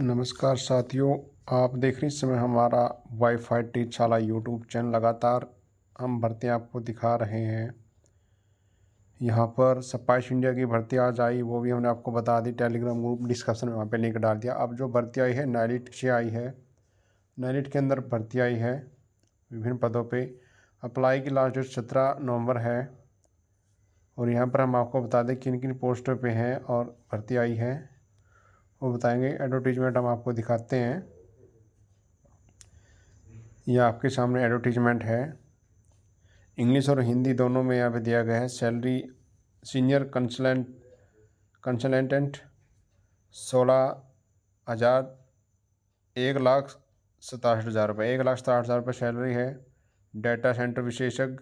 नमस्कार साथियों आप देख रहे हैं समय हमारा वाईफाई छाला यूट्यूब चैनल लगातार हम भर्ती आपको दिखा रहे हैं यहाँ पर सपाइश इंडिया की भर्ती आज आई वो भी हमने आपको बता दी टेलीग्राम ग्रुप डिस्कशन में वहाँ पे लिंक डाल दिया अब जो भर्ती आई है नैलिट से आई है नैलिट के अंदर भर्ती आई है विभिन्न पदों पर अप्लाई की लास्ट डेट सत्रह नवम्बर है और यहाँ पर हम आपको बता दें किन किन पोस्टों पर हैं और भर्ती आई है वो बताएंगे एडवर्टीजमेंट हम आपको दिखाते हैं यह आपके सामने एडवर्टीजमेंट है इंग्लिश और हिंदी दोनों में यहाँ पे दिया गया है सैलरी सीनियर कंसलेंट कंसलेंटेंट सोलह हज़ार एक लाख सतासठ हज़ार रुपये एक लाख सतासठ हज़ार रुपये सैलरी है डाटा सेंटर विशेषज्ञ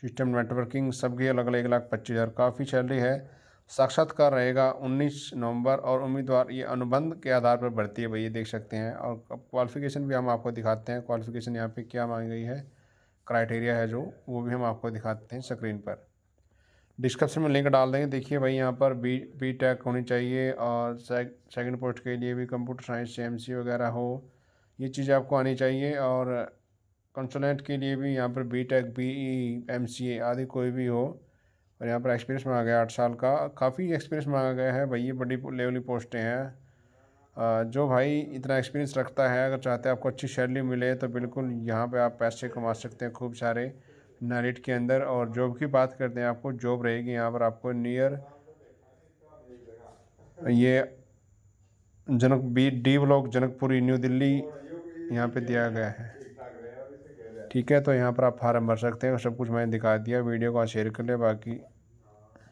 सिस्टम नेटवर्किंग सबकी अलग अलग एक लाख पच्चीस हज़ार काफ़ी सैलरी है साक्षात्कार रहेगा 19 नवंबर और उम्मीदवार ये अनुबंध के आधार पर भर्ती है भाई ये देख सकते हैं और क्वालिफिकेशन भी हम आपको दिखाते हैं क्वालिफिकेशन यहाँ पे क्या मांगी गई है क्राइटेरिया है जो वो भी हम आपको दिखाते हैं स्क्रीन पर डिस्क्रिप्शन में लिंक डाल देंगे देखिए भाई यहाँ पर बी बी टेक होनी चाहिए और सेकेंड पोस्ट के लिए भी कंप्यूटर साइंस एम सी वगैरह हो ये चीज़ें आपको आनी चाहिए और कंसल्टेंट के लिए भी यहाँ पर B Tech B E M C A आदि कोई भी हो और यहाँ पर एक्सपीरियंस मांगा गया आठ साल का काफ़ी एक्सपीरियंस मांगा गया है भाई ये बड़ी लेवली पोस्टें हैं जो भाई इतना एक्सपीरियंस रखता है अगर चाहते हैं आपको अच्छी सैलरी मिले तो बिल्कुल यहाँ पे आप पैसे कमा सकते हैं खूब सारे नारिट के अंदर और जॉब की बात करते हैं आपको जॉब रहेगी यहाँ पर आपको नियर ये Janak B D block Janakpuri New Delhi यहाँ पे दिया गया है ठीक है तो यहाँ पर आप फार्म भर सकते हैं सब कुछ मैंने दिखा दिया वीडियो को शेयर कर लें बाकी